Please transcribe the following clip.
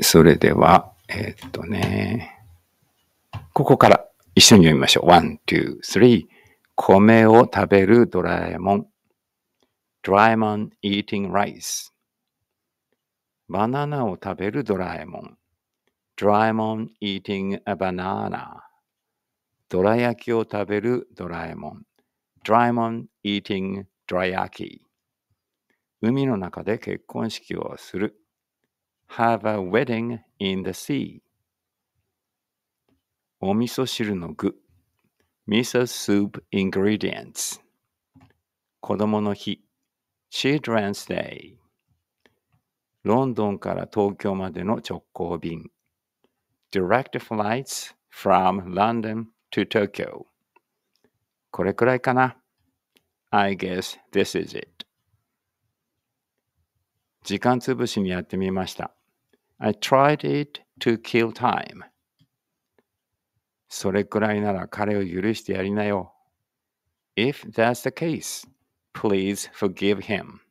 それでは、えー、っとね、ここから一緒に読みましょう。one, two, three. 米を食べるドラえもん。ドラえもん eating rice。バナナを食べるドラえもん。ドラえもん eating a banana。ドラ焼きを食べるドラえもん。ドラえもん eating ドラ焼き。海の中で結婚式をする。have a wedding in the sea. お味噌汁の具 Miso soup ingredients 子供の日 Children's Day ロンドンから東京までの直行便 Direct flights from London to Tokyo これくらいかな I guess this is it 時間つぶしにやってみました。I tried it to kill time. それくらいなら彼を許してやりなよ。If that's the case, please forgive him.